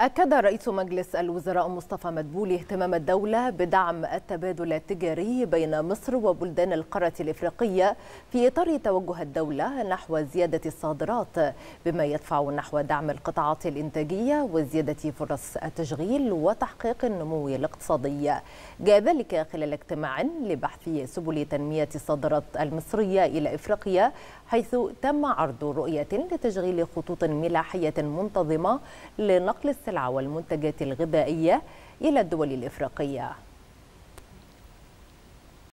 أكد رئيس مجلس الوزراء مصطفى مدبولي اهتمام الدولة بدعم التبادل التجاري بين مصر وبلدان القارة الإفريقية في إطار توجه الدولة نحو زيادة الصادرات بما يدفع نحو دعم القطاعات الإنتاجية وزيادة فرص التشغيل وتحقيق النمو الاقتصادي جاء ذلك خلال اجتماع لبحث سبل تنمية الصادرات المصرية إلى إفريقيا حيث تم عرض رؤية لتشغيل خطوط ملاحية منتظمة لنقل السلع والمنتجات الغذائية إلى الدول الإفريقية